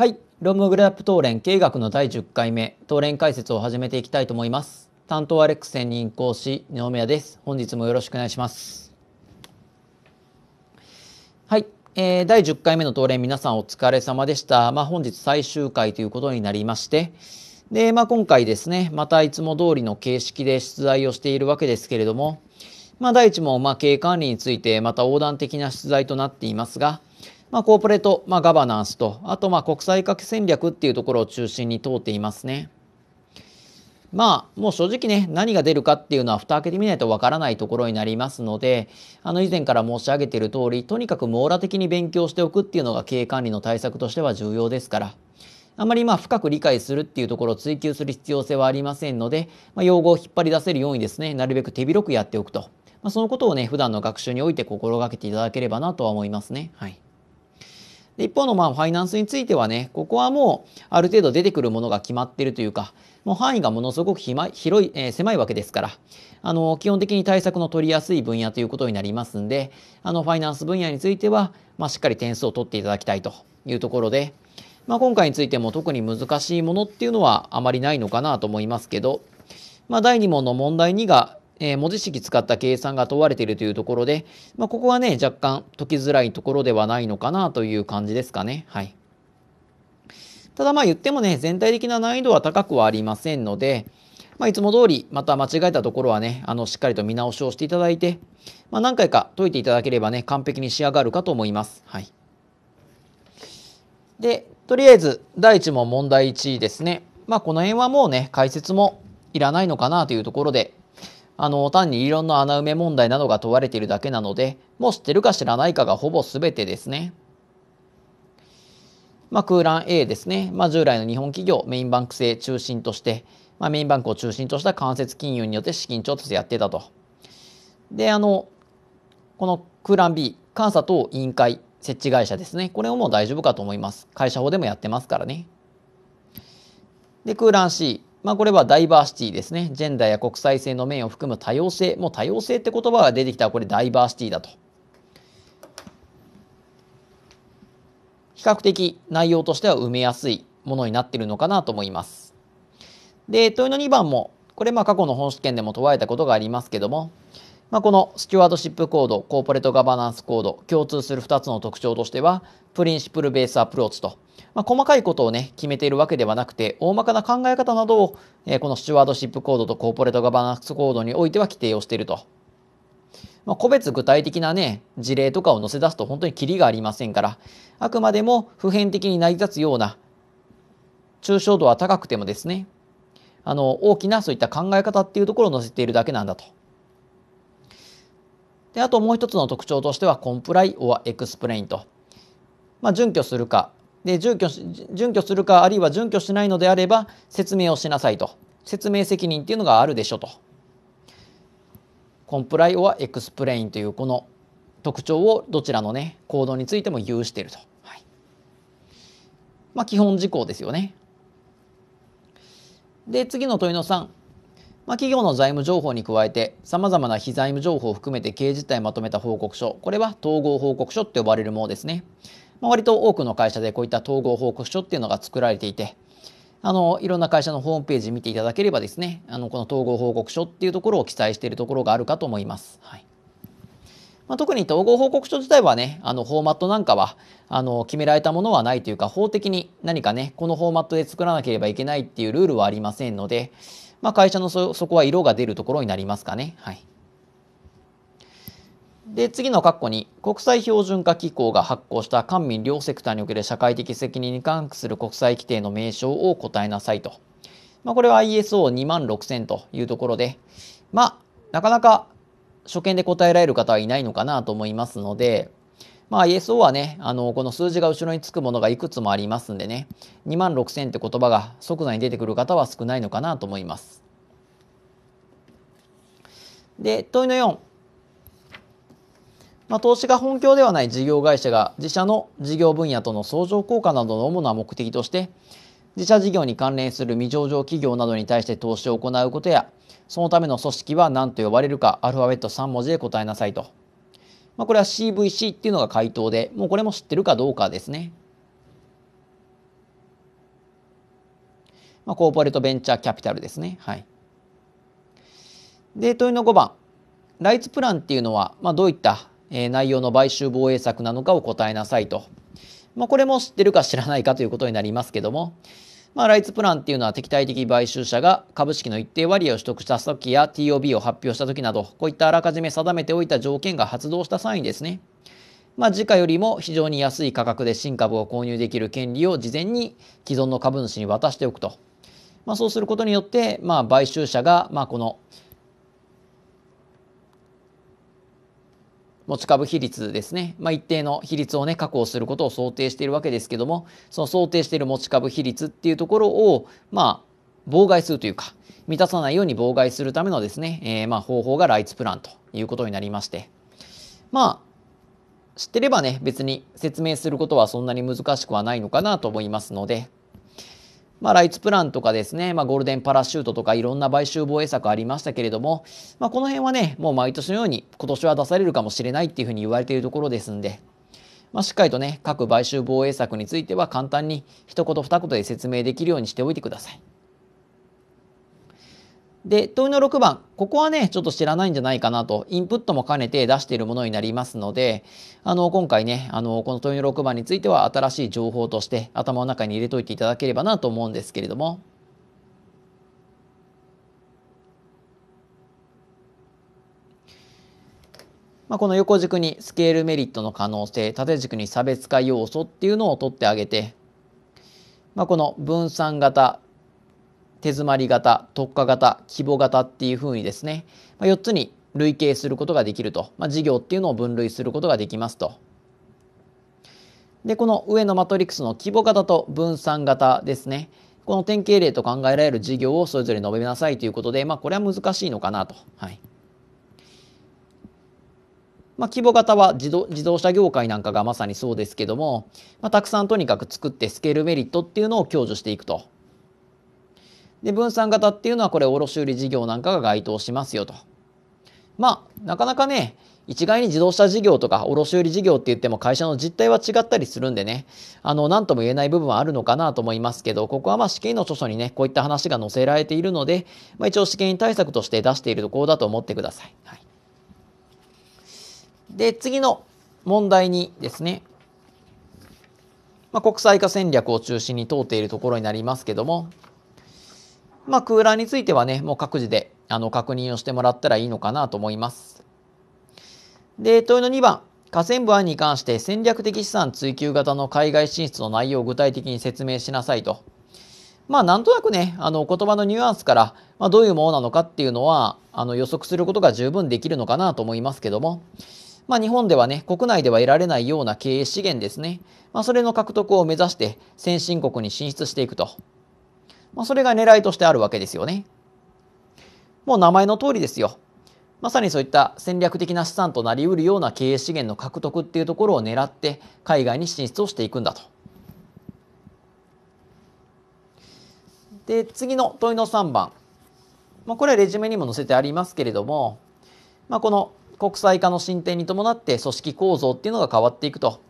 はい。ロムグラップ東連経営学の第10回目、東連解説を始めていきたいと思います。担当アレックス専任講師、二宮です。本日もよろしくお願いします。はい。えー、第10回目の東連皆さんお疲れ様でした。まあ、本日最終回ということになりまして、で、まあ、今回ですね、またいつも通りの形式で出題をしているわけですけれども、まあ、第1問、まあ、経営管理についてまた横断的な出題となっていますが、まあ、コーポレート、まあ、ガバナンスとあとまあ国際化戦略っていうところを中心に通っていますね。まあもう正直ね何が出るかっていうのは蓋開けてみないとわからないところになりますのであの以前から申し上げている通りとにかく網羅的に勉強しておくっていうのが経営管理の対策としては重要ですからあまりまあ深く理解するっていうところを追求する必要性はありませんので、まあ、用語を引っ張り出せるようにですねなるべく手広くやっておくと、まそのことをね普段の学習において心がけていただければなとは思いますね。はい一方のまあファイナンスについてはね、ここはもうある程度出てくるものが決まってるというか、もう範囲がものすごく広い、えー、狭いわけですから、あの、基本的に対策の取りやすい分野ということになりますんで、あの、ファイナンス分野については、まあ、しっかり点数を取っていただきたいというところで、まあ、今回についても特に難しいものっていうのはあまりないのかなと思いますけど、まあ、第2問の問題2が、えー、文字式使った計算が問われているというところで、まあ、ここはね、若干解きづらいところではないのかなという感じですかね。はい。ただまあ言ってもね、全体的な難易度は高くはありませんので、まあ、いつも通り、また間違えたところはね、あの、しっかりと見直しをしていただいて、まあ、何回か解いていただければね、完璧に仕上がるかと思います。はい。で、とりあえず、第1問問題1ですね。まあ、この辺はもうね、解説もいらないのかなというところで、あの、単にいろんな穴埋め問題などが問われているだけなので、もう知ってるか知らないかがほぼ全てですね。まあ、空欄 A ですね。まあ、従来の日本企業、メインバンク制中心として、まあ、メインバンクを中心とした間接金融によって資金調達やってたと。で、あの、この空欄 B、監査等委員会設置会社ですね。これをもう大丈夫かと思います。会社法でもやってますからね。で、空欄 C、まあ、これはダイバーシティですね。ジェンダーや国際性の面を含む多様性。もう多様性って言葉が出てきたらこれダイバーシティだと。比較的内容としては埋めやすいものになっているのかなと思います。で、問いの2番も、これまあ過去の本試験でも問われたことがありますけども、まあ、このスチュワードシップコードコーポレートガバナンスコード共通する2つの特徴としてはプリンシプルベースアプローチと、まあ、細かいことをね決めているわけではなくて大まかな考え方などを、えー、このスチュワードシップコードとコーポレートガバナンスコードにおいては規定をしていると。まあ、個別具体的なね事例とかを載せ出すと本当にキリがありませんからあくまでも普遍的に成り立つような抽象度は高くてもですねあの大きなそういった考え方っていうところを載せているだけなんだと。であともう一つの特徴としてはコンプライオア・エクスプレインと、まあ、準拠するかで準拠準拠するかあるいは準拠しないのであれば説明をしなさいと説明責任っていうのがあるでしょとコンプライオはエクスプレインというこの特徴をどちらのね行動についても有していると、はい、まあ基本事項ですよねで次の問いの3まあ、企業の財務情報に加えてさまざまな非財務情報を含めて経営実態まとめた報告書これは統合報告書って呼ばれるものですね、まあ、割と多くの会社でこういった統合報告書っていうのが作られていてあのいろんな会社のホームページ見ていただければですねあのこの統合報告書っていうところを記載しているところがあるかと思います。はいまあ、特に統合報告書自体はね、あのフォーマットなんかはあの決められたものはないというか、法的に何かね、このフォーマットで作らなければいけないっていうルールはありませんので、まあ、会社のそこは色が出るところになりますかね。はい、で次の括弧に国際標準化機構が発行した官民両セクターにおける社会的責任に関する国際規定の名称を答えなさいと、まあ、これは ISO2 6000というところでまあなかなか初見で答えられる方はいないのかなと思いますのでまあ ISO はね、あの、この数字が後ろにつくものがいくつもありますんでね、2万6000って言葉が即座に出てくる方は少ないのかなと思います。で、問いの4。まあ、投資が本業ではない事業会社が自社の事業分野との相乗効果などの主な目的として、自社事業に関連する未上場企業などに対して投資を行うことや、そのための組織は何と呼ばれるかアルファベット3文字で答えなさいと。まあ、これは CVC っていうのが回答でもうこれも知ってるかどうかですね。まあ、コーポレートベンチャーキャピタルですね。はい、で問いの5番ライツプランっていうのは、まあ、どういった、え内容の買収防衛策なのかを答えなさいと、まあ、これも知ってるか知らないかということになりますけども、まあ、ライツプランっていうのは敵対的買収者が株式の一定割合を取得した時や TOB を発表した時などこういったあらかじめ定めておいた条件が発動した際にですね、まあ、時価よりも非常に安い価格で新株を購入できる権利を事前に既存の株主に渡しておくと、まあ、そうすることによって、まあ、買収者が、まあ、この持ち株比率ですね、まあ、一定の比率をね確保することを想定しているわけですけどもその想定している持ち株比率っていうところをまあ妨害するというか満たさないように妨害するためのですね、えー、まあ方法がライツプランということになりましてまあ知ってればね別に説明することはそんなに難しくはないのかなと思いますのでまあ、ライツプランとかですね、まあ、ゴールデンパラシュートとかいろんな買収防衛策ありましたけれども、まあ、この辺はね、もう毎年のように今年は出されるかもしれないっていうふうに言われているところですんで、まあ、しっかりとね、各買収防衛策については簡単に一言二言で説明できるようにしておいてください。で、問いの6番、ここはね、ちょっと知らないんじゃないかなと、インプットも兼ねて出しているものになりますので、あの、今回ね、あの、この問いの6番については新しい情報として頭の中に入れといていただければなと思うんですけれども。まあ、この横軸にスケールメリットの可能性、縦軸に差別化要素っていうのを取ってあげて、まあ、この分散型手詰まり型特化型規模型っていうふうにですね、ま4つに類型することができると、まあ、事業っていうのを分類することができますと。でこの上のマトリックスの規模型と分散型ですねこの典型例と考えられる事業をそれぞれ述べなさいということで、まあ、これは難しいのかなと。はいまあ、規模型は自動自動車業界なんかがまさにそうですけども、まあ、たくさんとにかく作ってスケールメリットっていうのを享受していくとで分散型っていうのはこれ卸売事業なんかが該当しますよと。まあなかなかね一概に自動車事業とか卸売事業って言っても会社の実態は違ったりするんでねあの何とも言えない部分はあるのかなと思いますけどここはまあ試験の著書にねこういった話が載せられているので、まあ、一応試験対策として出しているところだと思ってください。はい、で次の問題にですねまあ、国際化戦略を中心に問うているところになりますけども、まあ、クーラーについてはね、もう各自であの確認をしてもらったらいいのかなと思います。で、問いの2番。河川部案に関して戦略的資産追求型の海外進出の内容を具体的に説明しなさいと。まあなんとなくね、あの言葉のニュアンスから、まあ、どういうものなのかっていうのはあの予測することが十分できるのかなと思いますけども、まあ日本ではね、国内では得られないような経営資源ですね。まあそれの獲得を目指して先進国に進出していくと。まあ、それが狙いとしてあるわけですよね。もう名前の通りですよ。まさにそういった戦略的な資産となりうるような経営資源の獲得っていうところを狙って海外に進出をしていくんだと。で次の問いの3番、まあ、これはレジュメにも載せてありますけれども、まあ、この国際化の進展に伴って組織構造っていうのが変わっていくと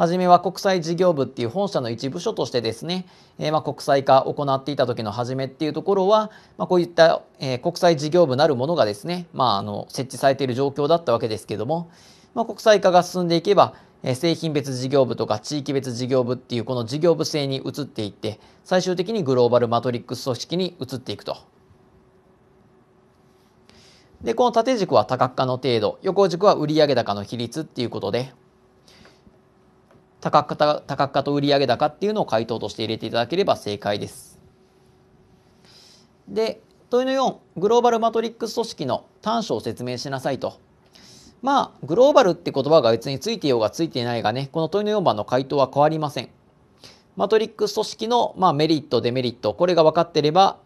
初めは国際事業部っていう本社の一部署としてですね、えー、ま国際化を行っていた時の初めっていうところは、まあ、こういった、え国際事業部なるものがですね、まあ、あの設置されている状況だったわけですけども、まあ、国際化が進んでいけば製品別事業部とか地域別事業部っていうこの事業部制に移っていって最終的にグローバルマトリックス組織に移っていくと。でこの縦軸は多角化の程度横軸は売上高の比率っていうことで多角化多角化と売上高っていうのを回答として入れていただければ正解です。で問いの4グローバルマトリックス組織の短所を説明しなさいと。まあグローバルって言葉が別についていようがついていないがねこの問いの4番の回答は変わりません。マトリックス組織の、まあ、メリットデメリットこれが分かってれば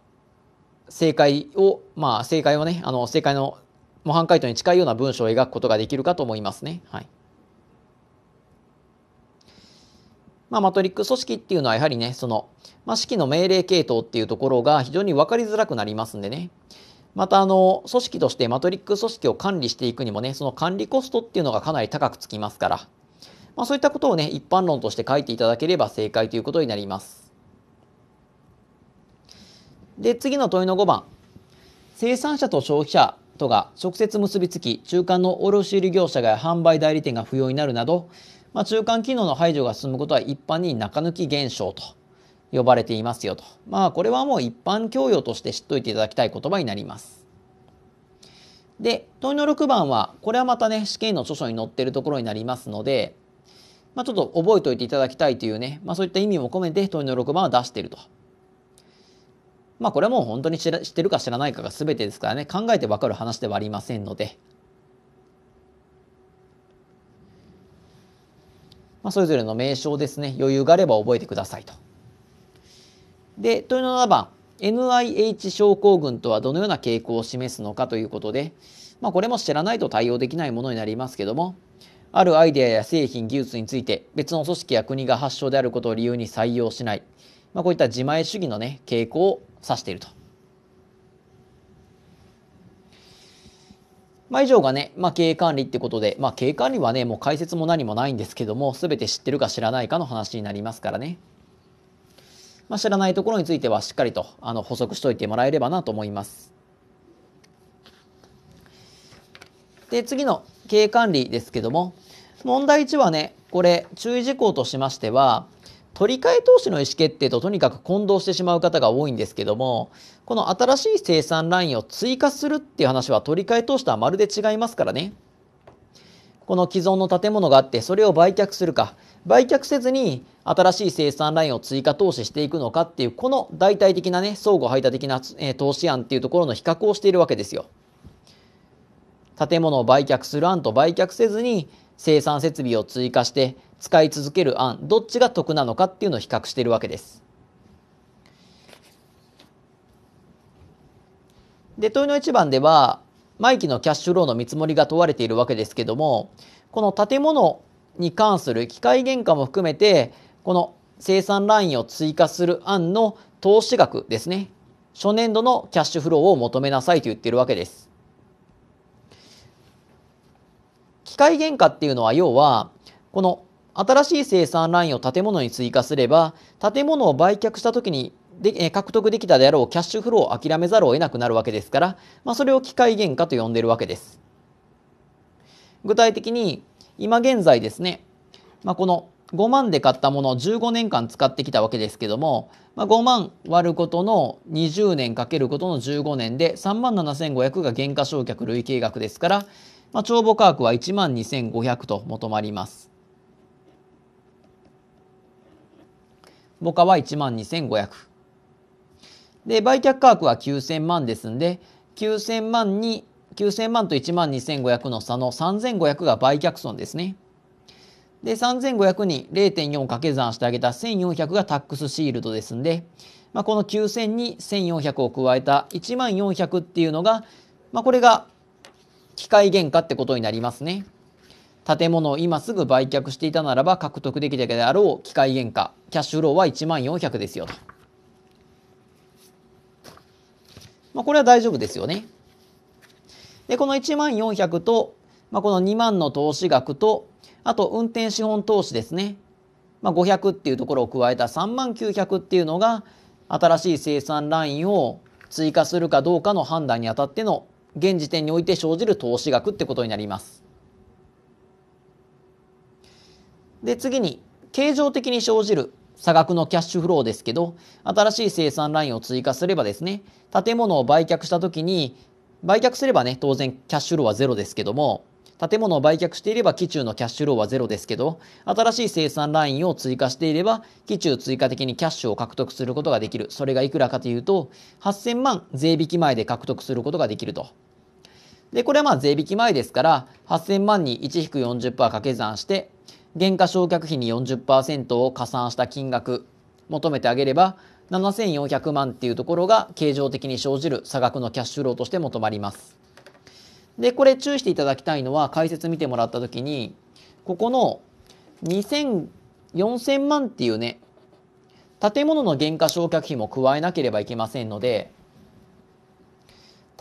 正解をまあ正解をねあの正解の模範解答に近いような文章を描くことができるかと思いますね。はいまあ、マトリック組織っていうのはやはりねその、まあ、式の命令系統っていうところが非常に分かりづらくなりますんでねまたあの組織としてマトリック組織を管理していくにもねその管理コストっていうのがかなり高くつきますから、まあ、そういったことをね一般論として書いていただければ正解ということになりますで次の問いの5番生産者と消費者とが直接結びつき中間の卸売業者が販売代理店が不要になるなどまあ、中間機能の排除が進むことは一般に中抜き現象と呼ばれていますよと。まあこれはもう一般教養として知っといていただきたい言葉になります。で問いの6番はこれはまたね試験の著書に載ってるところになりますので、まあ、ちょっと覚えておいていただきたいというね、まあ、そういった意味も込めて問いの6番は出してると。まあこれはもう本当に知ら知ってるか知らないかが全てですからね考えてわかる話ではありませんのでまあ、それぞれの名称ですね、余裕があれば覚えてくださいと。で、問いの7番、NIH 症候群とはどのような傾向を示すのかということで、まあ、これも知らないと対応できないものになりますけども、あるアイデアや製品、技術について別の組織や国が発祥であることを理由に採用しない、まあ、こういった自前主義の、ね、傾向を指していると。まあ、以上がね、まあ、経営管理ってことで、まあ、経営管理はね、もう解説も何もないんですけども、全て知ってるか知らないかの話になりますからね。まあ、知らないところについてはしっかりとあの補足しといてもらえればなと思います。で次の経営管理ですけども問題1はねこれ注意事項としましては取り替え投資の意思決定ととにかく混同してしまう方が多いんですけどもこの新しい生産ラインを追加するっていう話は取り替え投資とはまるで違いますからねこの既存の建物があってそれを売却するか売却せずに新しい生産ラインを追加投資していくのかっていうこの代替的なね相互排他的な、え投資案っていうところの比較をしているわけですよ建物を売却する案と売却せずに生産設備を追加して使い続ける案どっちが得なのかっていうのを比較しているわけです。で問いの1番では毎期のキャッシュローの見積もりが問われているわけですけどもこの建物に関する機械原価も含めてこの生産ラインを追加する案の投資額ですね初年度のキャッシュフローを求めなさいと言ってるわけです。機械原価っていうのは要はこの新しい生産ラインを建物に追加すれば建物を売却した時にで獲得できたであろうキャッシュフローを諦めざるを得なくなるわけですから、まあ、それを機械原価と呼んでいるわけです具体的に今現在ですね、まあ、この5万で買ったものを15年間使ってきたわけですけども、まあ、5万割ることの20年かけることの15年で3万7500が原価償却累計額ですから、まあ、帳簿価格は1万2500と求まります。母価は1万2500。で、売却価格は9000万ですんで、9000万に、9000万と1万2500の差の3500が売却損ですね。で、3500に0.4掛け算してあげた1400がタックスシールドですんで、まあ、この9000に1400を加えた1万400っていうのが、まあ、これが機械原価ってことになりますね。建物を今すぐ売却していたならば獲得できたであろう機械原価キャッシュフローは1万400ですよと、まあ、これは大丈夫ですよねでこの1万400と、まあ、この2万の投資額とあと運転資本投資ですね、まあ、500っていうところを加えた3万900っていうのが新しい生産ラインを追加するかどうかの判断にあたっての現時点において生じる投資額ってことになります。で、次に、経常的に生じる差額のキャッシュフローですけど、新しい生産ラインを追加すればですね、建物を売却した時に、売却すればね、当然キャッシュフローはゼロですけども、建物を売却していれば基中のキャッシュフローはゼロですけど、新しい生産ラインを追加していれば、基中追加的にキャッシュを獲得することができる。それがいくらかというと、8000万税引き前で獲得することができると。で、これはまあ税引き前ですから、8000万に1-40%掛け算して、減価償却費に40%を加算した金額求めてあげれば7400万っていうところが経常的に生じる差額のキャッシュローとして求まります。でこれ注意していただきたいのは解説見てもらった時にここの20004000万っていうね建物の減価償却費も加えなければいけませんので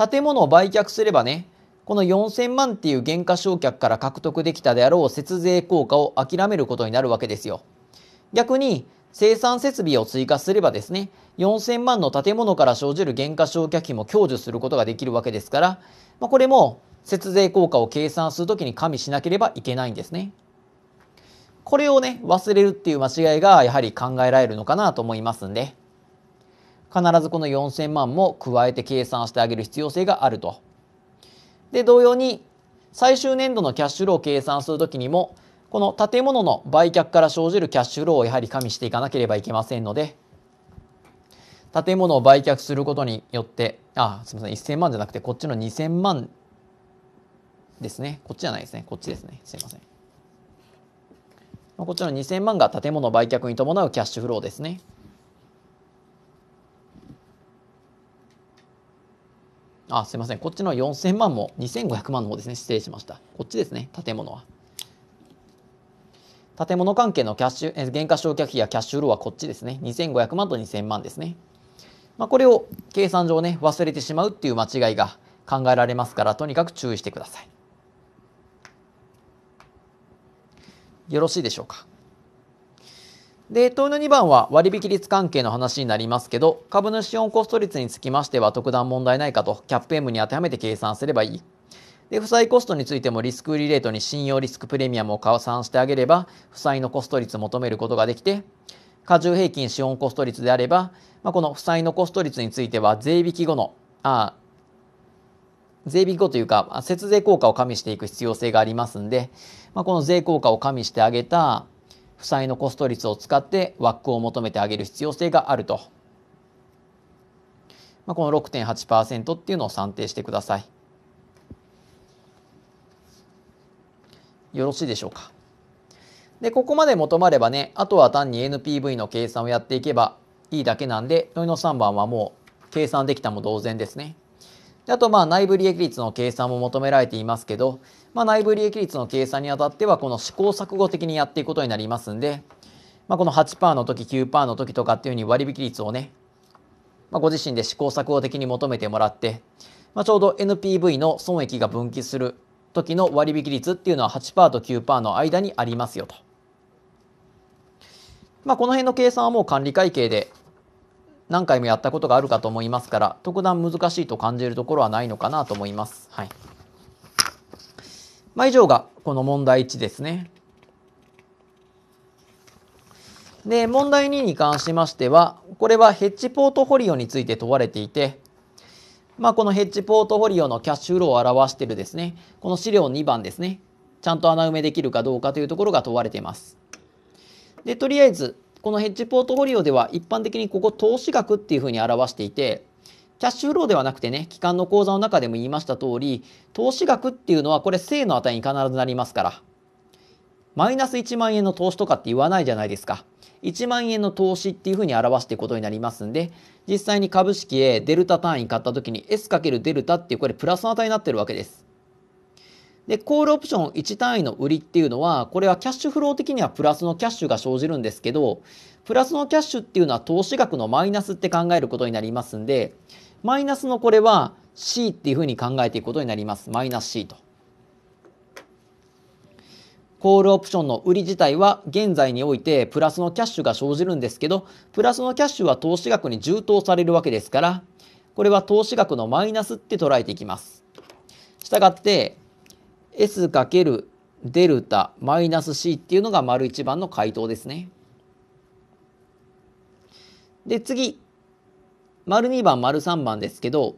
建物を売却すればねこの4000万っていう減価償却から獲得できたであろう節税効果を諦めることになるわけですよ。逆に生産設備を追加すればですね、4000万の建物から生じる減価償却費も享受することができるわけですから、まあ、これも節税効果を計算するときに加味しなければいけないんですね。これをね、忘れるっていう間違いがやはり考えられるのかなと思いますんで、必ずこの4000万も加えて計算してあげる必要性があると。で、同様に最終年度のキャッシュフローを計算するときにも、この建物の売却から生じるキャッシュフローをやはり加味していかなければいけませんので、建物を売却することによって、あ、すみません、1000万じゃなくて、こっちの2000万ですね。こっちじゃないですね。こっちですね。すみません。こっちの2000万が建物売却に伴うキャッシュフローですね。あ、すいません。こっちの4000万も2500万の方ですね。失礼しました。こっちですね。建物は。建物関係のキャッシュ、え減価償却費やキャッシュフローはこっちですね。2500万と2000万ですね。まあ、これを計算上ね、忘れてしまうっていう間違いが考えられますから、とにかく注意してください。よろしいでしょうか。で、問いの2番は割引率関係の話になりますけど、株主資本コスト率につきましては特段問題ないかと、キャップ M に当てはめて計算すればいい。で、負債コストについてもリスクリレートに信用リスクプレミアムを加算してあげれば、負債のコスト率を求めることができて、過重平均資本コスト率であれば、まあ、この負債のコスト率については税引き後の、あ税引き後というか、節税効果を加味していく必要性がありますんで、まあ、この税効果を加味してあげた負債のコスト率を使って枠を求めてあげる必要性があると、まあ、この6.8%っていうのを算定してくださいよろしいでしょうかでここまで求まればねあとは単に NPV の計算をやっていけばいいだけなんで問いの3番はもう計算できたも同然ですねであとまあ内部利益率の計算も求められていますけどまあ、内部利益率の計算にあたってはこの試行錯誤的にやっていくことになりますんで、まあ、この8%の時9%の時とかっていうふうに割引率をね、まあ、ご自身で試行錯誤的に求めてもらって、まあ、ちょうど NPV の損益が分岐する時の割引率っていうのは8%と9%の間にありますよと。まあ、この辺の計算はもう管理会計で何回もやったことがあるかと思いますから特段難しいと感じるところはないのかなと思います。はいまあ、以上がこの問題1ですね。で、問題2に関しましては、これはヘッジポートフォリオについて問われていて、まあ、このヘッジポートフォリオのキャッシュフローを表しているですね、この資料2番ですね、ちゃんと穴埋めできるかどうかというところが問われています。で、とりあえず、このヘッジポートフォリオでは一般的にここ投資額っていうふうに表していて、キャッシュフローではなくてね、機関の口座の中でも言いました通り、投資額っていうのはこれ正の値に必ずなりますから、マイナス1万円の投資とかって言わないじゃないですか。1万円の投資っていうふうに表していくことになりますんで、実際に株式へデルタ単位買った時に S× デルタっていうこれプラスの値になってるわけです。で、コールオプション1単位の売りっていうのは、これはキャッシュフロー的にはプラスのキャッシュが生じるんですけど、プラスのキャッシュっていうのは投資額のマイナスって考えることになりますんで、マイナスのこれは C っていうふうに考えていくことになります。マイナス C と。コールオプションの売り自体は現在においてプラスのキャッシュが生じるんですけど、プラスのキャッシュは投資額に充当されるわけですから、これは投資額のマイナスって捉えていきます。したがって、S× デルタマイナス C っていうのが丸1番の回答ですね。で、次、丸2番、丸3番ですけど、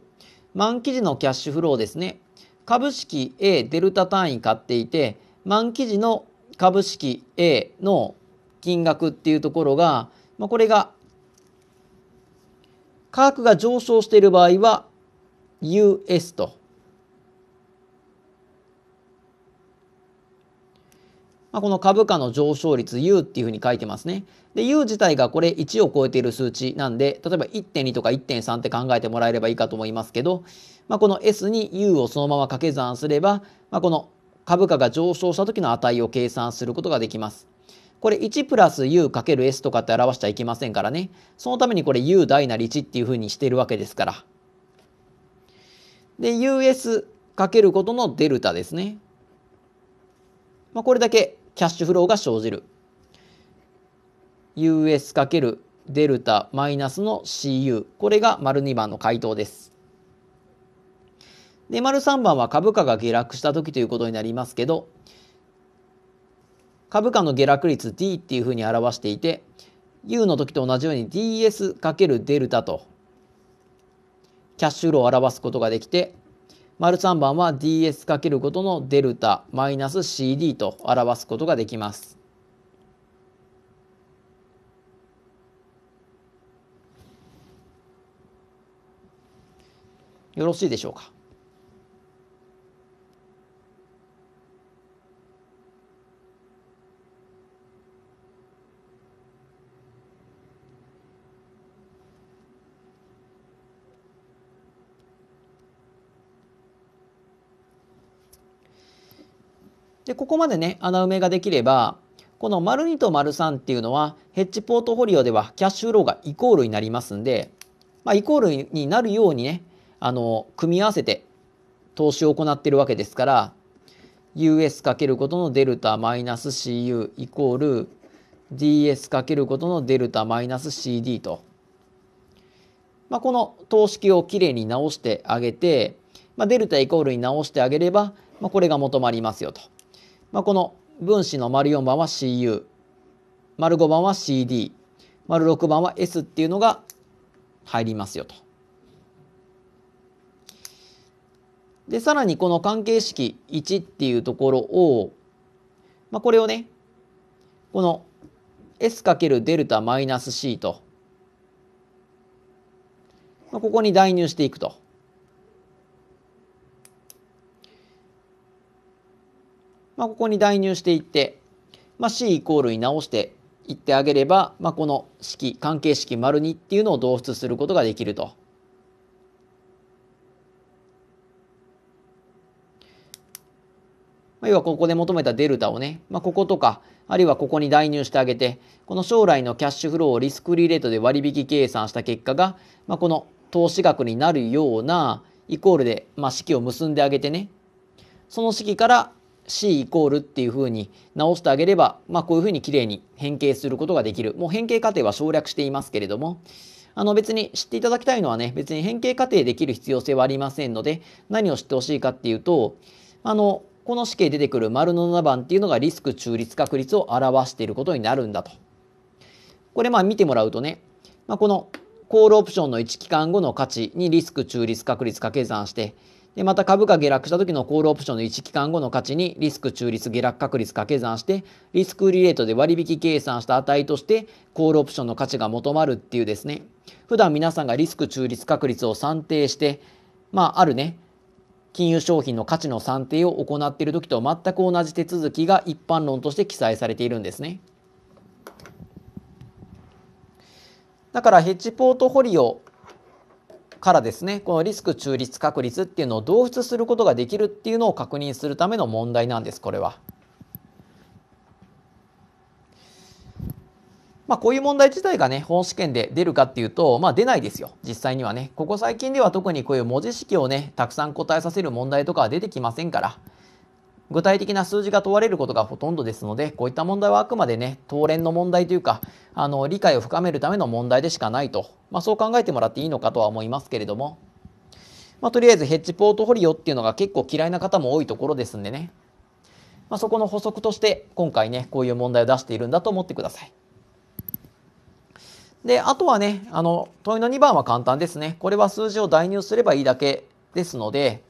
満期時のキャッシュフローですね。株式 A デルタ単位買っていて、満期時の株式 A の金額っていうところが、まあ、これが価格が上昇している場合は US とまあ、この株価の上昇率 U っていうふうに書いてますね。で、U 自体がこれ1を超えている数値なんで、例えば1.2とか1.3って考えてもらえればいいかと思いますけど、まあ、この S に U をそのまま掛け算すれば、まあ、この株価が上昇した時の値を計算することができます。これ1プラス U かける S とかって表しちゃいけませんからね。そのためにこれ U 大なり1っていうふうにしてるわけですから。で、US かけることのデルタですね。まあ、これだけキャッシュフローが生じる。u s かけるデルタマイナスの CU。これが丸2番の回答です。で、丸3番は株価が下落した時ということになりますけど、株価の下落率 D っていうふうに表していて、U の時と同じように d s かけるデルタとキャッシュフローを表すことができて、マル3番は d s かけることのデルタマイナス cd と表すことができます。よろしいでしょうか。で、ここまでね、穴埋めができれば、この丸2と丸3っていうのは、ヘッジポートフォリオではキャッシュフローがイコールになりますんで、まあ、イコールになるようにね、あの、組み合わせて投資を行ってるわけですから、US かけることのデルタマイナス CU イコール DS かけることのデルタマイナス CD と、まあ、この等式をきれいに直してあげて、まあ、デルタイコールに直してあげれば、まあ、これが求まりますよと。まあ、この分子の丸4番は CU 丸5番は CD 丸6番は S っていうのが入りますよと。でさらにこの関係式1っていうところを、まあ、これをねこの S× デルタマイナス C と、まあ、ここに代入していくと。まあ、ここに代入していって、まあ、c イコールに直していってあげれば、まあ、この式関係式 ② っていうのを導出することができると。まあ、要はここで求めたデルタをね、まあ、こことかあるいはここに代入してあげてこの将来のキャッシュフローをリスクリレートで割引計算した結果が、まあ、この投資額になるようなイコールで、まあ、式を結んであげてねその式から C イコールっていうふうに直してあげれば、まあ、こういうふうにきれいに変形することができる。もう変形過程は省略していますけれども、あの別に知っていただきたいのはね、別に変形過程できる必要性はありませんので、何を知ってほしいかっていうと、あの、この式で出てくる丸の7番っていうのがリスク中立確率を表していることになるんだと。これまあ見てもらうとね、まあ、このコールオプションの1期間後の価値にリスク中立確率掛け算して、で、また株価下落した時のコールオプションの1期間後の価値にリスク中立下落確率掛け算して、リスクリレートで割引計算した値として、コールオプションの価値が求まるっていうですね、普段皆さんがリスク中立確率を算定して、まあ、あるね、金融商品の価値の算定を行っている時と全く同じ手続きが一般論として記載されているんですね。だからヘッジポートフォリオからですねこのリスク中立確率っていうのを導出することができるっていうのを確認するための問題なんですこれは。まあ、こういう問題自体がね本試験で出るかっていうと、まあ、出ないですよ実際にはねここ最近では特にこういう文字式をねたくさん答えさせる問題とかは出てきませんから。具体的な数字が問われることがほとんどですので、こういった問題はあくまでね、当連の問題というか、あの、理解を深めるための問題でしかないと、まあ、そう考えてもらっていいのかとは思いますけれども、まあ、とりあえずヘッジポートフォリオっていうのが結構嫌いな方も多いところですんでね、まあ、そこの補足として今回ね、こういう問題を出しているんだと思ってください。で、あとはね、あの、問いの2番は簡単ですね。これは数字を代入すればいいだけですので、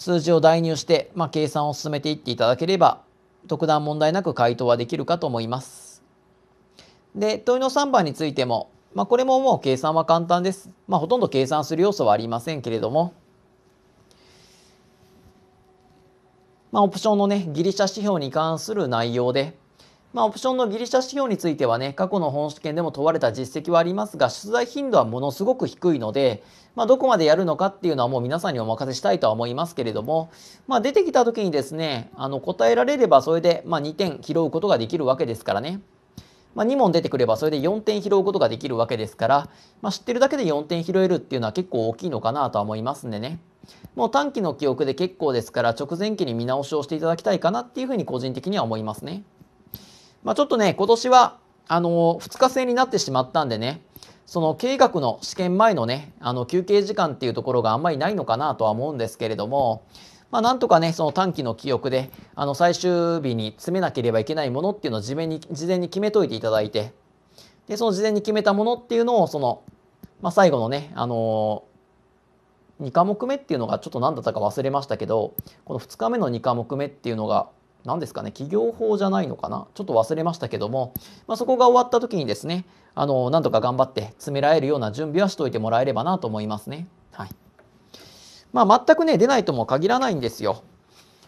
数字を代入して、まあ、計算を進めていっていただければ特段問題なく回答はできるかと思います。で問いの3番についても、まあ、これももう計算は簡単です。まあ、ほとんど計算する要素はありませんけれども、まあ、オプションのねギリシャ指標に関する内容でまあ、オプションのギリシャ指標についてはね、過去の本試験でも問われた実績はありますが、出題頻度はものすごく低いので、まあ、どこまでやるのかっていうのはもう皆さんにお任せしたいとは思いますけれども、まあ、出てきた時にですね、あの、答えられればそれで、ま2点拾うことができるわけですからね。ま2問出てくればそれで4点拾うことができるわけですから、ま知ってるだけで4点拾えるっていうのは結構大きいのかなとは思いますんでね。もう短期の記憶で結構ですから、直前期に見直しをしていただきたいかなっていうふうに個人的には思いますね。まあ、ちょっとね、今年は、あの、2日制になってしまったんでね、その経営学の試験前のね、あの、休憩時間っていうところがあんまりないのかなとは思うんですけれども、まあ、なんとかね、その短期の記憶で、あの、最終日に詰めなければいけないものっていうのを事前に、事前に決めといていただいて、で、その事前に決めたものっていうのを、その、まあ、最後のね、あのー、2科目目っていうのがちょっと何だったか忘れましたけど、この2日目の2科目目っていうのが、何ですかね企業法じゃないのかなちょっと忘れましたけども、まあ、そこが終わった時にですねあのなんとか頑張って詰められるような準備はしといてもらえればなと思いますね。はいまあ、全くね出ないとも限らないんですよ。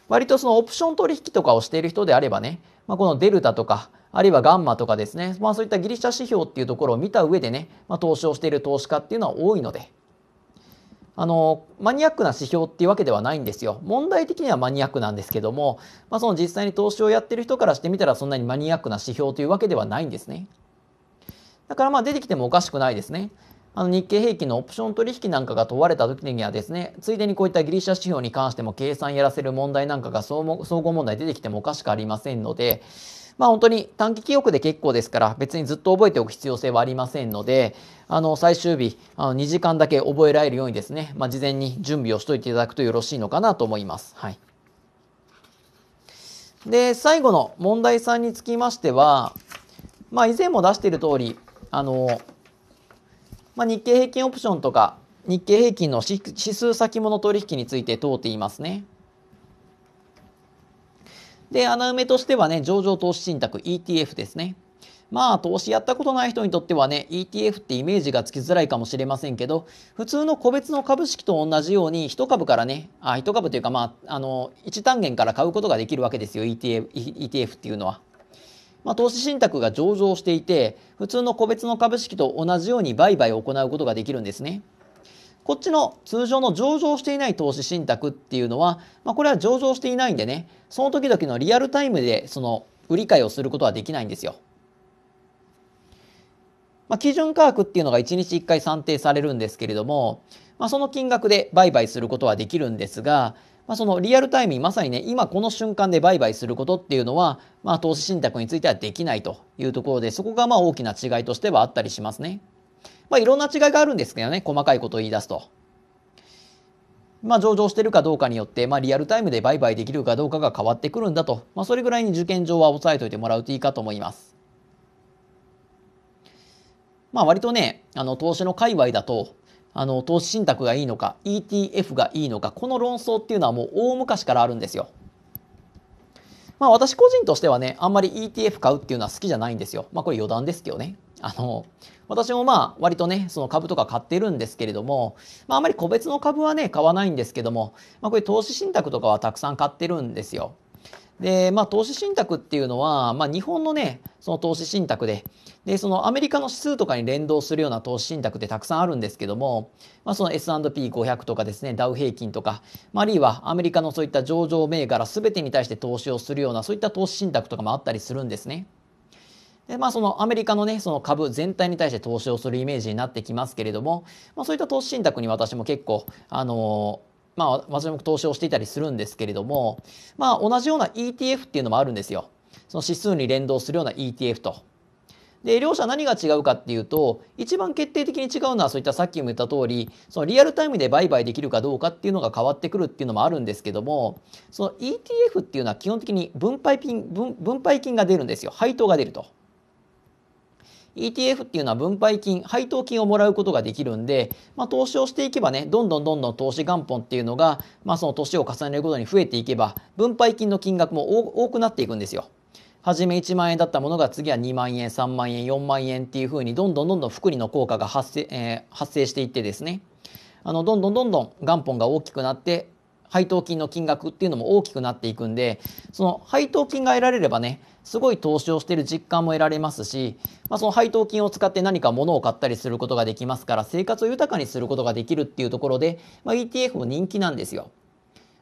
割とそのオプション取引とかをしている人であればね、まあ、このデルタとかあるいはガンマとかですね、まあ、そういったギリシャ指標っていうところを見た上でね、まあ、投資をしている投資家っていうのは多いので、あのマニアックな指標っていうわけではないんですよ。問題的にはマニアックなんですけども、まあ、その実際に投資をやってる人からしてみたらそんなにマニアックな指標というわけではないんですね。だからまあ出てきてもおかしくないですね。あの日経平均のオプション取引なんかが問われた時にはですね、ついでにこういったギリシャ指標に関しても計算やらせる問題なんかが総合問題出てきてもおかしくありませんので、まあ、本当に短期記憶で結構ですから別にずっと覚えておく必要性はありませんのであの最終日あの2時間だけ覚えられるようにですね、まあ、事前に準備をしといていただくとよろしいのかなと思います。はい、で最後の問題3につきましては、まあ、以前も出している通りあの、まあ、日経平均オプションとか日経平均の指数先物取引について問うていますね。で、穴埋めとしてはね、上場投資信託 ETF ですね。まあ投資やったことない人にとってはね ETF ってイメージがつきづらいかもしれませんけど普通の個別の株式と同じように1株からねあ1株というかまああの1単元から買うことができるわけですよ ETF, ETF っていうのは。まあ、投資信託が上場していて普通の個別の株式と同じように売買を行うことができるんですね。こっちの通常の上場していない投資信託っていうのは、まあ、これは上場していないんでね、その時々のリアルタイムでその売り買いをすることはできないんですよ。まあ、基準価格っていうのが1日1回算定されるんですけれども、まあ、その金額で売買することはできるんですが、まあ、そのリアルタイムにまさにね今この瞬間で売買することっていうのは、まあ、投資信託についてはできないというところでそこがまあ大きな違いとしてはあったりしますね。まあ、いろんな違いがあるんですけどね、細かいことを言い出すと。まあ、上場してるかどうかによって、まあ、リアルタイムで売買できるかどうかが変わってくるんだと、まあ、それぐらいに受験上は押さえておいてもらうといいかと思います。まあ、割とね、あの、投資の界隈だと、あの、投資信託がいいのか、ETF がいいのか、この論争っていうのはもう大昔からあるんですよ。まあ、私個人としてはね、あんまり ETF 買うっていうのは好きじゃないんですよ。まあ、これ余談ですけどね。あの、私もまあ割とね、その株とか買ってるんですけれども、まああまり個別の株はね、買わないんですけども、まあこれ投資信託とかはたくさん買ってるんですよ。で、まあ投資信託っていうのは、まあ日本のね、その投資信託で、で、そのアメリカの指数とかに連動するような投資信託ってたくさんあるんですけども、まあその S&P500 とかですね、ダウ平均とか、まあ、あるいはアメリカのそういった上場銘柄全てに対して投資をするような、そういった投資信託とかもあったりするんですね。でまあ、そのアメリカの,、ね、その株全体に対して投資をするイメージになってきますけれども、まあ、そういった投資信託に私も結構、あのまあ、私も投資をしていたりするんですけれども、まあ、同じような ETF っていうのもあるんですよ。その指数に連動するような ETF と。で両者何が違うかっていうと一番決定的に違うのはそういったさっきも言った通りそのリアルタイムで売買できるかどうかっていうのが変わってくるっていうのもあるんですけどもその ETF っていうのは基本的に分配金分分配金が出るんですよ配当が出ると。ETF っていうのは分配金配当金をもらうことができるんで、まあ、投資をしていけばねどんどんどんどん投資元本っていうのが、まあ、その年を重ねることに増えていけば分配金の金額も多くなっていくんですよ。初め1万円だったものが次は2万円3万円4万円っていうふうにどんどんどんどん複利の効果が発生えー、発生していってですねあのどんどんどんどん元本が大きくなって配当金の金額っていうのも大きくなっていくんでその配当金が得られればねすごい投資をしている実感も得られますし、まあ、その配当金を使って何か物を買ったりすることができますから生活を豊かにすることができるっていうところで、まあ、ETF も人気なんですよ。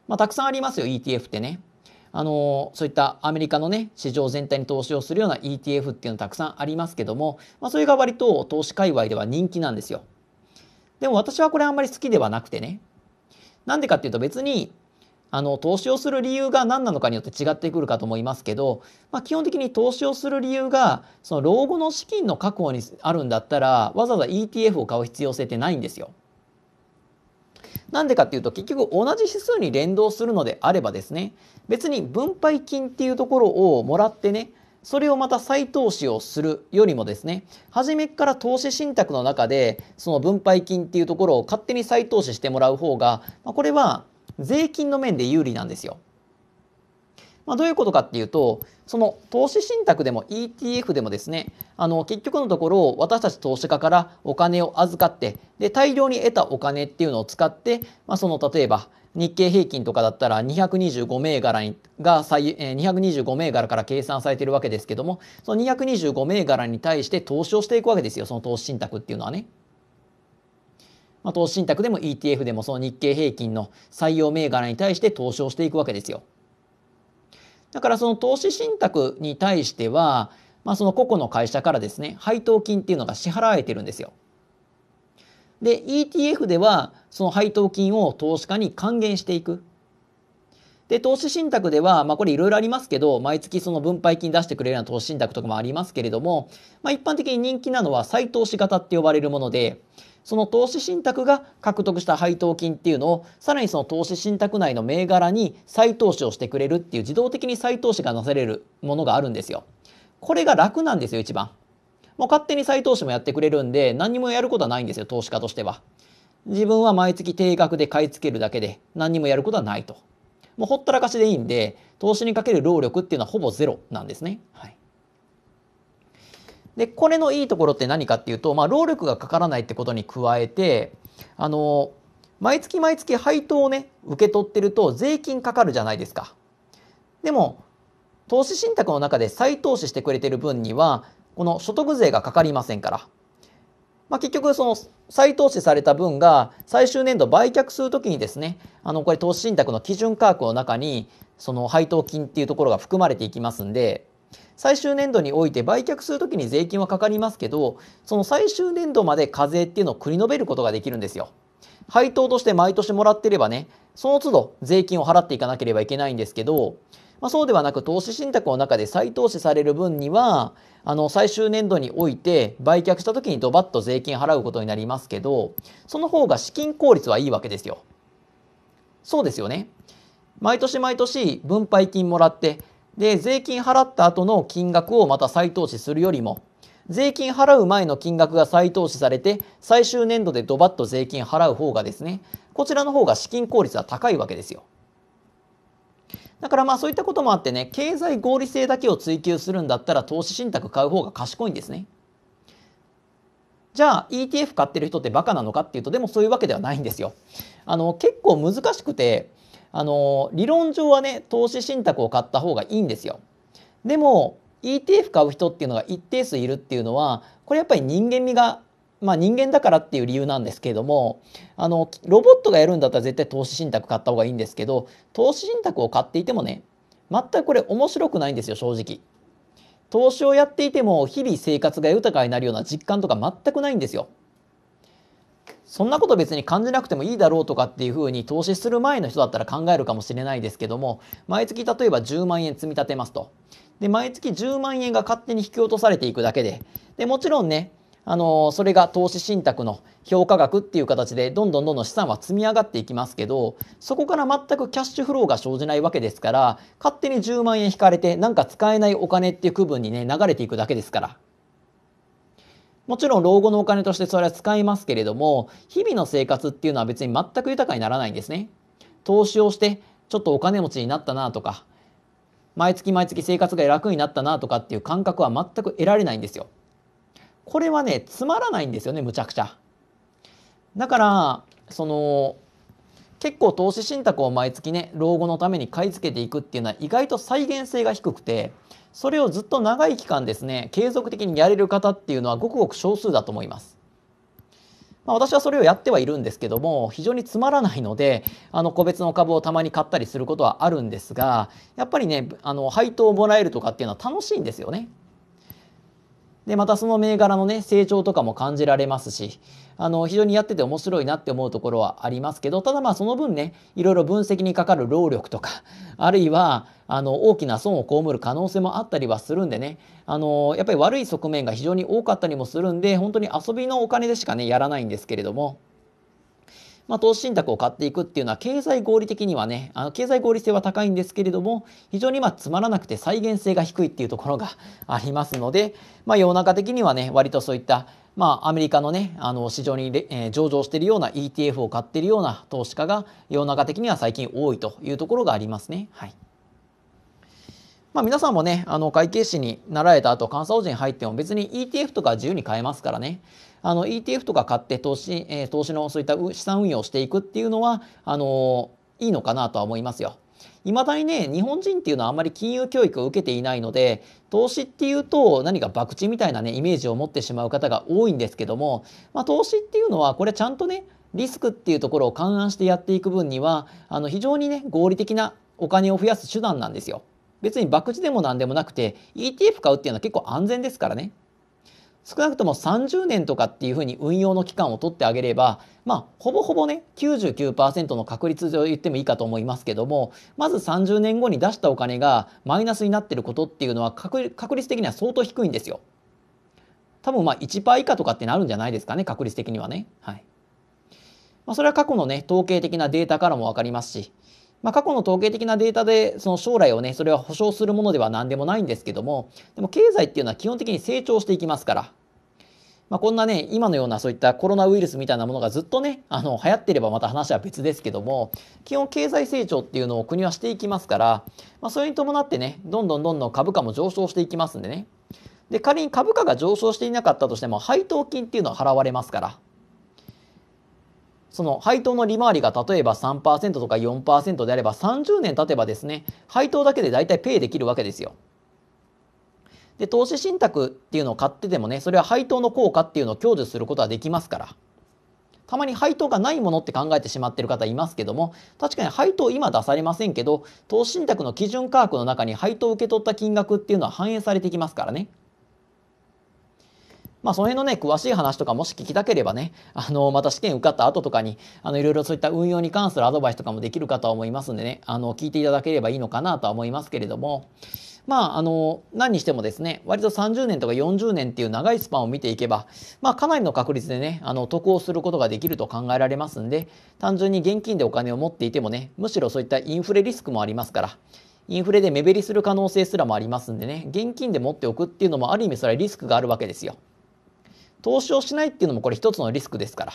まあ、たくさんありますよ ETF ってね。あのそういったアメリカのね市場全体に投資をするような ETF っていうのたくさんありますけども、まあ、それが割と投資界隈では人気なんですよ。でも私はこれあんまり好きではなくてねなんでかっていうと別にあの投資をする理由が何なのかによって違ってくるかと思いますけど、まあ、基本的に投資をする理由がその老後の資金の確保にあるんだったらわざわざ ETF を買う必要性ってないんですよ。なんでかっていうと結局同じ指数に連動するのであればですね別に分配金っていうところをもらってねそれをまた再投資をするよりもですね、初めから投資信託の中で、その分配金っていうところを勝手に再投資してもらう方が、まあ、これは税金の面で有利なんですよ。まあ、どういうことかっていうと、その投資信託でも ETF でもですね、あの結局のところ私たち投資家からお金を預かって、で大量に得たお金っていうのを使って、まあ、その例えば日経平均とかだったら225銘柄が225銘柄から計算されているわけですけどもその225銘柄に対して投資をしていくわけですよその投資信託っていうのはね。まあ、投資信託でも ETF でもその日経平均の採用銘柄に対して投資をしていくわけですよ。だからその投資信託に対しては、まあ、その個々の会社からですね配当金っていうのが支払われてるんですよ。で ETF ではその配当金を投資家に還元していくで投資信託では、まあ、これいろいろありますけど毎月その分配金出してくれるような投資信託とかもありますけれども、まあ、一般的に人気なのは再投資型って呼ばれるものでその投資信託が獲得した配当金っていうのをさらにその投資信託内の銘柄に再投資をしてくれるっていう自動的に再投資がなされるものがあるんですよ。これが楽なんですよ一番。もう勝手に再投資もやってくれるんで、何にもやることはないんですよ、投資家としては。自分は毎月定額で買い付けるだけで、何にもやることはないと。もうほったらかしでいいんで、投資にかける労力っていうのはほぼゼロなんですね。はい。で、これのいいところって何かっていうと、まあ、労力がかからないってことに加えて、あの、毎月毎月配当をね、受け取ってると税金かかるじゃないですか。でも、投資信託の中で再投資してくれてる分にはこの所得税がかかりませんから。まあ、結局、その再投資された分が最終年度売却するときにですね、あの、これ投資信託の基準価格の中に、その配当金っていうところが含まれていきますんで、最終年度において売却するときに税金はかかりますけど、その最終年度まで課税っていうのを繰り延べることができるんですよ。配当として毎年もらってればね、その都度税金を払っていかなければいけないんですけど、まあ、そうではなく投資信託の中で再投資される分には、あの最終年度において売却した時にドバッと税金払うことになりますけどその方が資金効率はいいわけですよ。そうですよね。毎年毎年分配金もらってで税金払った後の金額をまた再投資するよりも税金払う前の金額が再投資されて最終年度でドバッと税金払う方がですねこちらの方が資金効率は高いわけですよ。だからまあそういったこともあってね、経済合理性だけを追求するんだったら投資信託買う方が賢いんですね。じゃあ ETF 買ってる人ってバカなのかっていうとでもそういうわけではないんですよ。あの結構難しくてあの理論上はね投資信託を買った方がいいんですよ。でも ETF 買う人っていうのが一定数いるっていうのはこれやっぱり人間味がまあ、人間だからっていう理由なんですけれどもあのロボットがやるんだったら絶対投資信託買った方がいいんですけど投資信託を買っていてもね全くこれ面白くないんですよ正直。投資をやっていても日々生活が豊かになるような実感とか全くないんですよ。そんなこと別に感じなくてもいいだろうとかっていうふうに投資する前の人だったら考えるかもしれないですけども毎月例えば10万円積み立てますと。で毎月10万円が勝手に引き落とされていくだけででもちろんねあのそれが投資信託の評価額っていう形でどんどんどんどん資産は積み上がっていきますけどそこから全くキャッシュフローが生じないわけですから勝手に10万円引かれてなんか使えないお金っていう区分にね流れていくだけですから。もちろん老後のお金としてそれは使いますけれども日々の生活っていうのは別に全く豊かにならないんですね。投資をしてちょっとお金持ちになったなとか毎月毎月生活が楽になったなとかっていう感覚は全く得られないんですよ。これはね、つまらないんですよね、むちゃくちゃ。だから、その、結構投資信託を毎月ね、老後のために買い付けていくっていうのは意外と再現性が低くて、それをずっと長い期間ですね、継続的にやれる方っていうのはごくごく少数だと思います。まあ、私はそれをやってはいるんですけども非常につまらないのであの個別の株をたまに買ったりすることはあるんですがやっぱりねあの配当をもらえるとかっていうのは楽しいんですよね。でまたその銘柄のね成長とかも感じられますしあの非常にやってて面白いなって思うところはありますけどただまあその分ねいろいろ分析にかかる労力とかあるいはあの大きな損を被る可能性もあったりはするんでねあのやっぱり悪い側面が非常に多かったりもするんで本当に遊びのお金でしかねやらないんですけれども。まあ、投資信託を買っていくっていうのは経済合理的にはねあの経済合理性は高いんですけれども非常にまつまらなくて再現性が低いっていうところが ありますので、まあ、世の中的にはね割とそういったまあ、アメリカのねあの市場に、えー、上場しているような ETF を買っているような投資家が世の中的には最近多いというところがありますね。はいまあ、皆さんもねあの会計士になられた後監査法人入っても別に ETF とか自由に買えますからねあの ETF とか買って投資,、えー、投資のそういった資産運用をしていくっていうのはあのいいのかなとは思いますよ。いまだにね日本人っていうのはあんまり金融教育を受けていないので投資っていうと何か博打みたいなねイメージを持ってしまう方が多いんですけども、まあ、投資っていうのはこれちゃんとねリスクっていうところを勘案してやっていく分にはあの非常にね合理的なお金を増やす手段なんですよ。別に博打でも何でもなくて ETF 買うっていうのは結構安全ですからね。少なくとも30年とかっていうふうに運用の期間を取ってあげれば、まあ、ほぼほぼね、99%の確率上言ってもいいかと思いますけども、まず30年後に出したお金がマイナスになってることっていうのは確率的には相当低いんですよ。多分まあ1%以下とかってなるんじゃないですかね、確率的にはね。はい。まあ、それは過去のね、統計的なデータからも分かりますし、まあ、過去の統計的なデータでその将来をねそれは保証するものでは何でもないんですけどもでも経済っていうのは基本的に成長していきますから、まあ、こんなね今のようなそういったコロナウイルスみたいなものがずっとねあの流行ってればまた話は別ですけども基本経済成長っていうのを国はしていきますから、まあ、それに伴ってねどんどんどんどん株価も上昇していきますんでねで仮に株価が上昇していなかったとしても配当金っていうのは払われますから。その配当の利回りが例えば3%とか4%であれば30年経てばですね配当だけで大体ペイできるわけですよ。で投資信託っていうのを買っててもねそれは配当の効果っていうのを享受することはできますからたまに配当がないものって考えてしまってる方いますけども確かに配当今出されませんけど投資信託の基準価格の中に配当を受け取った金額っていうのは反映されてきますからね。まあ、その辺のね、詳しい話とかもし聞きたければね、あの、また試験受かった後とかに、あの、いろいろそういった運用に関するアドバイスとかもできるかとは思いますんでね、あの、聞いていただければいいのかなとは思いますけれども、まあ、あの、何にしてもですね、割と30年とか40年っていう長いスパンを見ていけば、まあ、かなりの確率でね、あの、得をすることができると考えられますんで、単純に現金でお金を持っていてもね、むしろそういったインフレリスクもありますから、インフレで目減りする可能性すらもありますんでね、現金で持っておくっていうのもある意味それはリスクがあるわけですよ。投資をしないっていうのもこれ一つのリスクですから。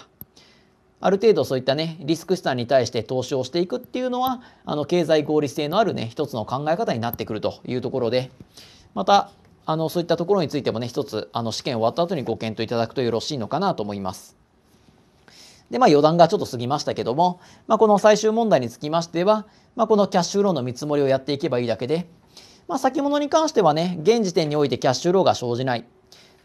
ある程度そういったね、リスク資産に対して投資をしていくっていうのは、あの、経済合理性のあるね、一つの考え方になってくるというところで、また、あの、そういったところについてもね、一つ、あの、試験終わった後にご検討いただくとよろしいのかなと思います。で、まあ余談がちょっと過ぎましたけども、まあこの最終問題につきましては、まあこのキャッシュローの見積もりをやっていけばいいだけで、まあ先物に関してはね、現時点においてキャッシュローが生じない。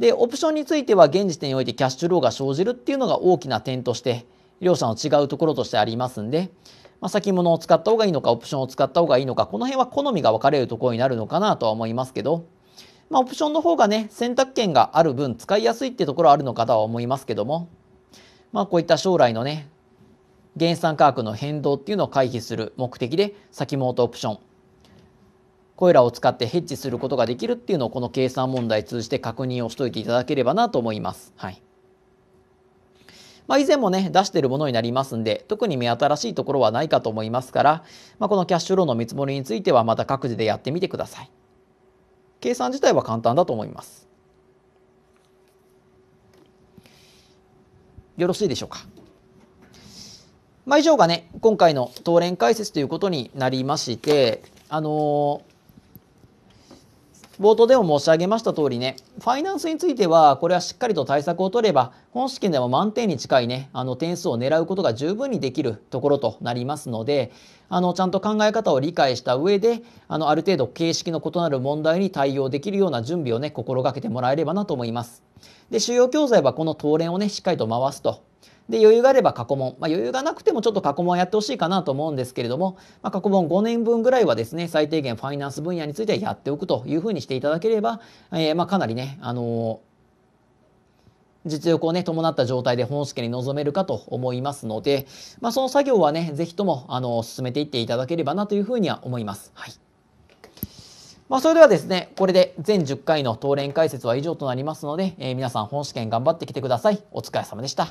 で、オプションについては現時点においてキャッシュローが生じるっていうのが大きな点として、両者の違うところとしてありますんで、まあ、先物を使った方がいいのか、オプションを使った方がいいのか、この辺は好みが分かれるところになるのかなとは思いますけど、まあ、オプションの方がね、選択権がある分、使いやすいってところあるのかとは思いますけども、まあ、こういった将来のね、原産価格の変動っていうのを回避する目的で、先物とオプション、これらを使ってヘッジすることができるっていうのをこの計算問題通じて確認をしといていただければなと思います。はいまあ、以前もね出しているものになりますんで特に目新しいところはないかと思いますから、まあ、このキャッシュローの見積もりについてはまた各自でやってみてください。計算自体は簡単だと思います。よろしいでしょうか。まあ、以上がね今回の当連解説ということになりまして、あの冒頭でも申し上げました通りね、ファイナンスについては、これはしっかりと対策を取れば、本試験でも満点に近いね、あの点数を狙うことが十分にできるところとなりますので、あの、ちゃんと考え方を理解した上で、あの、ある程度形式の異なる問題に対応できるような準備をね、心がけてもらえればなと思います。で、主要教材はこの東連をね、しっかりと回すとで余裕があれば過去問、まあ、余裕がなくてもちょっと過去問やってほしいかなと思うんですけれども、まあ、過去問5年分ぐらいはですね最低限ファイナンス分野についてはやっておくというふうにしていただければ、えー、まあかなりね、あのー実力をね、伴った状態で本試験に臨めるかと思いますので、まあ、その作業はね、ぜひとも、あの、進めていっていただければなというふうには思います。はい。まあ、それではですね、これで全10回の当連解説は以上となりますので、えー、皆さん本試験頑張ってきてください。お疲れ様でした。